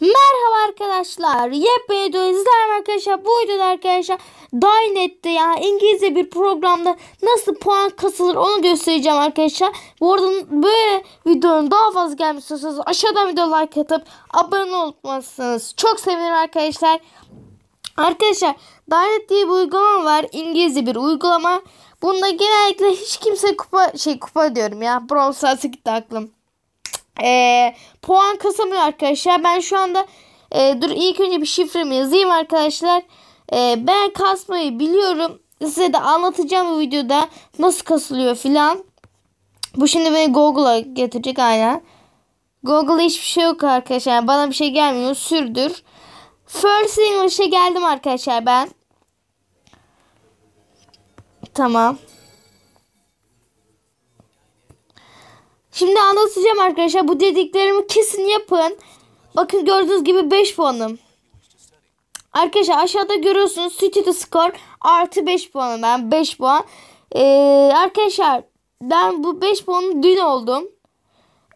Merhaba arkadaşlar. Yepyeni video izlerim arkadaşlar. Bu videoda arkadaşlar Dynet'te yani İngilizce bir programda nasıl puan kasılır onu göstereceğim arkadaşlar. Bu arada böyle videonun daha fazla gelmesi istiyorsanız aşağıdan video like atıp abone olmazsanız çok sevinirim arkadaşlar. Arkadaşlar Dynit diye bir uygulama var. İngilizce bir uygulama. Bunda genellikle hiç kimse kupa şey kupa diyorum ya. Brawl Stars'a gitti aklım e, puan kasamıyor arkadaşlar. Ben şu anda e, dur ilk önce bir şifremi yazayım arkadaşlar. E, ben kasmayı biliyorum. Size de anlatacağım bu videoda nasıl kasılıyor filan. Bu şimdi beni Google'a getirecek aynen. Google'da hiçbir şey yok arkadaşlar. Yani bana bir şey gelmiyor. Sürdür. First English'e geldim arkadaşlar ben. Tamam. Şimdi anlatacağım arkadaşlar. Bu dediklerimi kesin yapın. Bakın gördüğünüz gibi 5 puanım. Arkadaşlar aşağıda görüyorsunuz Studio Score artı 5 puanım. Ben 5 puan. Ee, arkadaşlar ben bu 5 puanı dün oldum.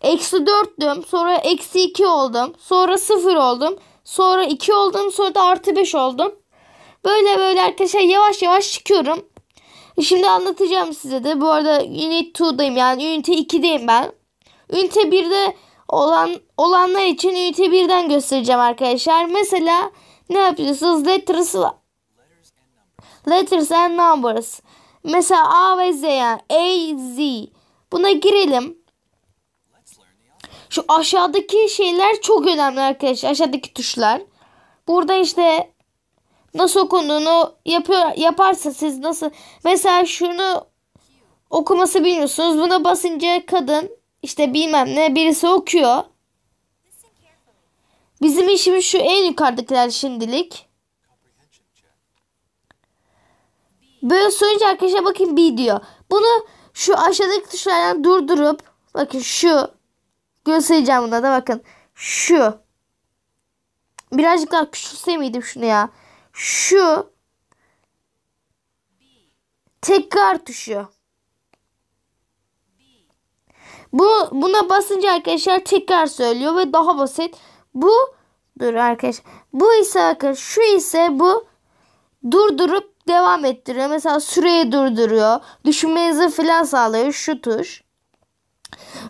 Eksi 4'tüm. Sonra eksi 2 oldum. Sonra 0 oldum. Sonra 2 oldum. Sonra da artı 5 oldum. Böyle böyle arkadaşlar yavaş yavaş çıkıyorum. Şimdi anlatacağım size de. Bu arada Unit 2'dayım yani Unity 2'deyim ben. Unity 1'de olan olanlar için Unity 1'den göstereceğim arkadaşlar. Mesela ne yapıyorsunuz? Letters Letters and Numbers. Mesela A ve Z yani A, Z. Buna girelim. Şu aşağıdaki şeyler çok önemli arkadaşlar. Aşağıdaki tuşlar. Burada işte nasıl okunduğunu yapıyor, yaparsa siz nasıl mesela şunu okuması bilmiyorsunuz. Buna basınca kadın işte bilmem ne birisi okuyor. Bizim işimiz şu en yukarıdakiler şimdilik. Böyle sorunca arkadaşlar bakın B diyor. Bunu şu aşağıdaki tuşlardan durdurup bakın şu göstereceğim buna da bakın şu. Birazcık daha küçülse miydim şunu ya? şu tekrar tuşu. Bu buna basınca arkadaşlar tekrar söylüyor ve daha basit. Bu dur arkadaşlar. Bu ise bakın şu ise bu durdurup devam ettiriyor. Mesela süreyi durduruyor. Düşünmenizi falan sağlıyor şu tuş.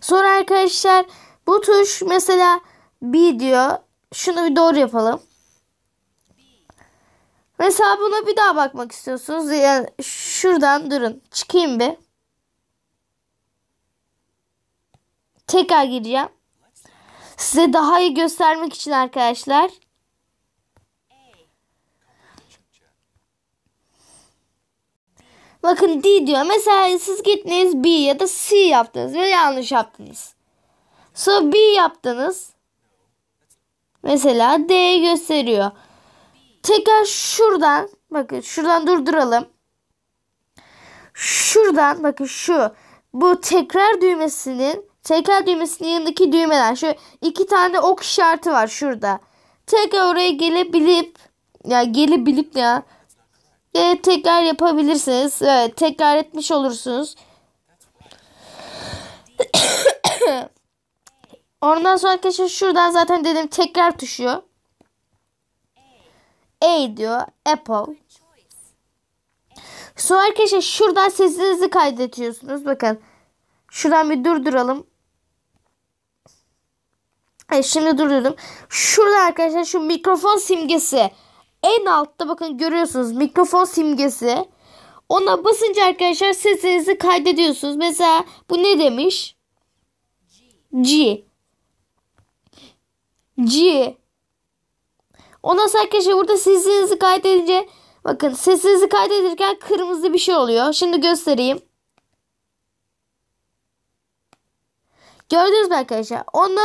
Sonra arkadaşlar bu tuş mesela b diyor. Şunu bir doğru yapalım. Mesela buna bir daha bakmak istiyorsunuz. Yani şuradan durun. Çıkayım bir. Tekrar gireceğim. Size daha iyi göstermek için arkadaşlar. Bakın D diyor. Mesela siz gittiniz B ya da C yaptınız ve yanlış yaptınız. So B yaptınız. Mesela D gösteriyor tekrar şuradan bakın şuradan durduralım. Şuradan bakın şu bu tekrar düğmesinin tekrar düğmesinin yanındaki düğmeden şu iki tane ok işareti var şurada. Tekrar oraya gelebilip ya gelebilip ya e, tekrar yapabilirsiniz. Evet, tekrar etmiş olursunuz. Ondan sonra arkadaşlar şuradan zaten dedim tekrar tuşu. A diyor. Apple. Sonra arkadaşlar şuradan sesinizi kaydetiyorsunuz. Bakın. Şuradan bir durduralım. E şimdi durdurdum. Şurada arkadaşlar şu mikrofon simgesi. En altta bakın görüyorsunuz mikrofon simgesi. Ona basınca arkadaşlar sesinizi kaydediyorsunuz. Mesela bu ne demiş? G. G. G. Ondan sonra arkadaşlar burada sesinizi kaydedince bakın sesinizi kaydedirken kırmızı bir şey oluyor. Şimdi göstereyim. Gördünüz mü arkadaşlar? Onda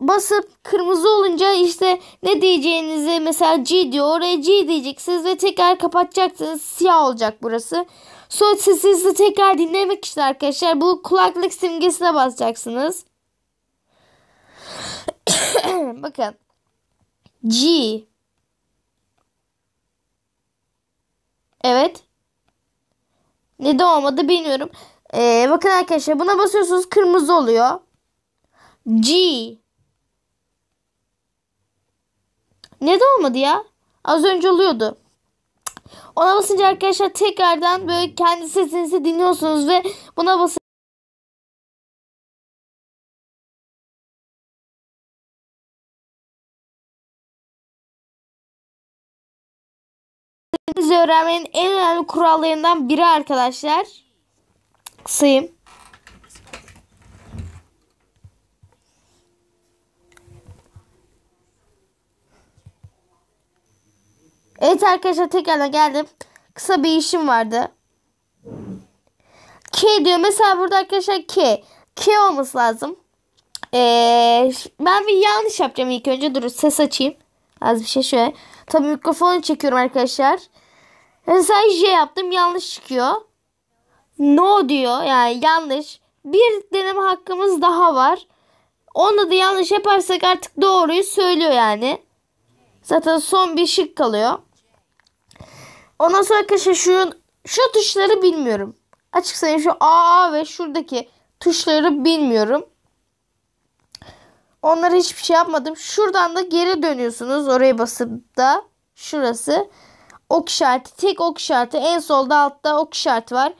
basıp kırmızı olunca işte ne diyeceğinizi mesela G diyor. Oraya G diyeceksiniz ve tekrar kapatacaksınız. Siyah olacak burası. Sonra sesinizi tekrar dinlemek için arkadaşlar bu kulaklık simgesine basacaksınız. Bakın. G. Evet. Neden olmadı bilmiyorum. Ee, bakın arkadaşlar buna basıyorsunuz kırmızı oluyor. G. Neden olmadı ya? Az önce oluyordu. Ona basınca arkadaşlar tekrardan böyle kendi sesinizi dinliyorsunuz ve buna basın. İngilizce öğrenmenin en önemli kurallarından biri arkadaşlar. Kısayım. Evet arkadaşlar tekrardan geldim. Kısa bir işim vardı. K diyor. Mesela burada arkadaşlar K. K olması lazım. Ee, ben bir yanlış yapacağım ilk önce. Dur ses açayım. Az bir şey şöyle. Tabii mikrofonu çekiyorum arkadaşlar. Mesela sadece şey yaptım yanlış çıkıyor. No diyor yani yanlış. Bir deneme hakkımız daha var. Onda da yanlış yaparsak artık doğruyu söylüyor yani. Zaten son bir şık kalıyor. Ondan sonra arkadaşlar şu, şu tuşları bilmiyorum. Açık sayayım şu A ve şuradaki tuşları bilmiyorum. Onlara hiçbir şey yapmadım. Şuradan da geri dönüyorsunuz. Oraya basıp da şurası ok işareti tek ok işareti en solda altta ok işareti var.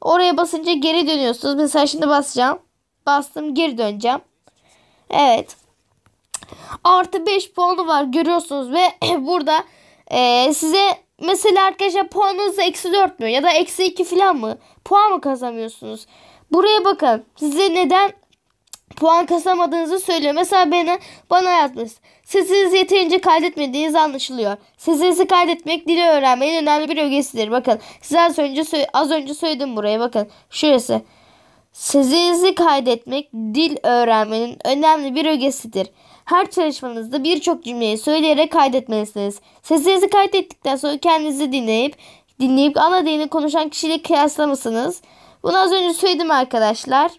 Oraya basınca geri dönüyorsunuz. Mesela şimdi basacağım. Bastım geri döneceğim. Evet. Artı 5 puanı var görüyorsunuz ve burada e, size mesela arkadaşlar puanınız eksi 4 mü ya da eksi 2 falan mı? Puan mı kazanıyorsunuz? Buraya bakın. Size neden puan kasamadığınızı söylüyor. Mesela beni bana yazmış. Sesinizi yeterince kaydetmediğiniz anlaşılıyor. Sesinizi kaydetmek dili öğrenmenin önemli bir ögesidir. Bakın size az önce, az önce söyledim buraya bakın. Şurası. Sesinizi kaydetmek dil öğrenmenin önemli bir ögesidir. Her çalışmanızda birçok cümleyi söyleyerek kaydetmelisiniz. Sesinizi kaydettikten sonra kendinizi dinleyip dinleyip ana dilini konuşan kişiyle kıyaslamasınız. Bunu az önce söyledim arkadaşlar.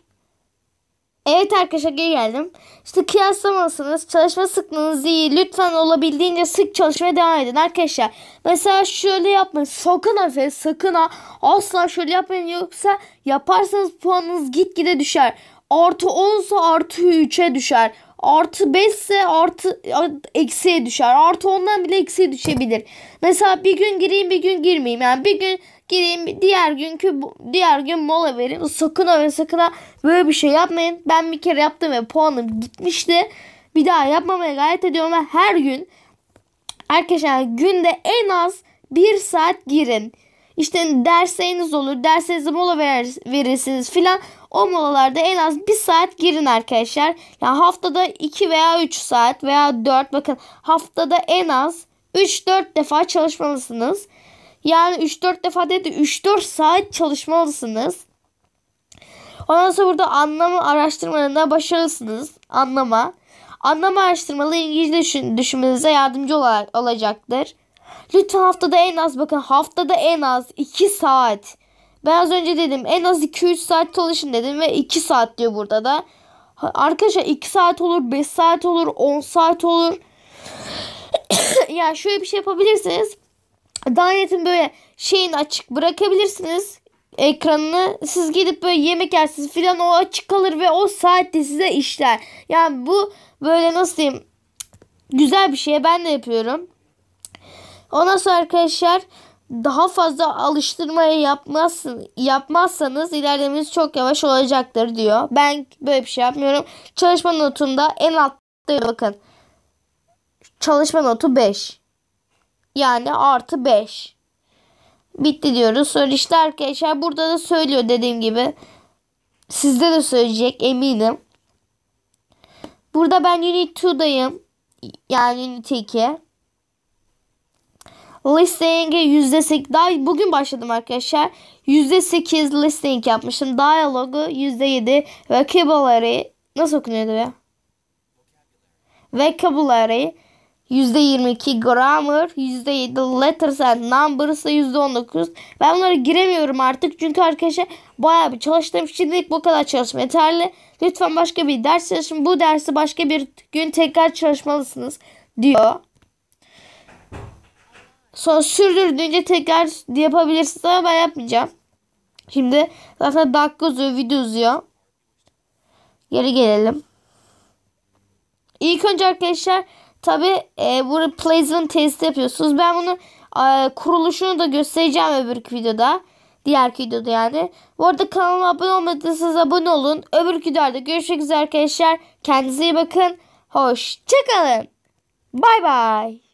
Evet arkadaşlar geri geldim. İşte kıyaslamalısınız. Çalışma sıkmanız iyi. Lütfen olabildiğince sık çalışmaya devam edin arkadaşlar. Mesela şöyle yapmayın. Sakın efendim sakın ha. Asla şöyle yapmayın. Yoksa yaparsanız puanınız gitgide düşer. Artı 10 ise artı 3'e düşer. Artı 5 ise artı eksiye düşer. Artı 10'dan bile eksiye düşebilir. Mesela bir gün gireyim bir gün girmeyeyim. Yani bir gün Gireyim diğer günkü diğer gün mola verin. Sakın ve sakın böyle bir şey yapmayın. Ben bir kere yaptım ve puanım gitmişti. Bir daha yapmamaya gayret ediyorum ve her gün arkadaşlar günde en az bir saat girin. İşte dersleriniz olur. Derslerinize mola verir, verirsiniz filan. O molalarda en az bir saat girin arkadaşlar. Yani haftada 2 veya 3 saat veya 4 bakın haftada en az 3-4 defa çalışmalısınız. Yani 3-4 defa dedi 3-4 saat çalışmalısınız. Ondan sonra burada anlamı araştırmalarında başarısınız. Anlama. Anlama araştırmalı İngilizce düşün, düşünmenize yardımcı olarak olacaktır. Lütfen haftada en az bakın haftada en az 2 saat. Ben az önce dedim en az 2-3 saat çalışın dedim ve 2 saat diyor burada da. Arkadaşlar 2 saat olur, 5 saat olur, 10 saat olur. yani şöyle bir şey yapabilirsiniz. Danet'in böyle şeyini açık bırakabilirsiniz ekranını siz gidip böyle yemek yersiniz filan o açık kalır ve o saatte size işler. Yani bu böyle nasıl diyeyim güzel bir şey ben de yapıyorum. Ondan sonra arkadaşlar daha fazla alıştırmaya yapmazsın, yapmazsanız ilerlemeniz çok yavaş olacaktır diyor. Ben böyle bir şey yapmıyorum. Çalışma notunda en altta bakın. Çalışma notu 5. Yani artı 5. Bitti diyoruz. Sonra işte arkadaşlar burada da söylüyor dediğim gibi. Sizde de söyleyecek eminim. Burada ben Unit 2'dayım. Yani Unit 2. Listening %8 daha bugün başladım arkadaşlar. Yüzde sekiz listening yapmışım. Dialogu yüzde %7 vocabulary nasıl okunuyordu ya? Vocabulary %22 grammar, %7 letters and numbers %19. Ben bunlara giremiyorum artık çünkü arkadaşlar bayağı bir çalıştım. Şimdilik bu kadar çalışma yeterli. Lütfen başka bir ders çalışın. Bu dersi başka bir gün tekrar çalışmalısınız diyor. Sonra sürdürdüğünce tekrar yapabilirsiniz ama ben yapmayacağım. Şimdi zaten dakika uzuyor, video uzuyor. Geri gelelim. İlk önce arkadaşlar Tabi e, bu replacement testi yapıyorsunuz. Ben bunu e, kuruluşunu da göstereceğim öbür videoda. Diğer videoda yani. Bu arada kanalıma abone olmadıysanız abone olun. Öbür videoda görüşmek üzere arkadaşlar. Kendinize iyi bakın. Hoşçakalın. Bay bay.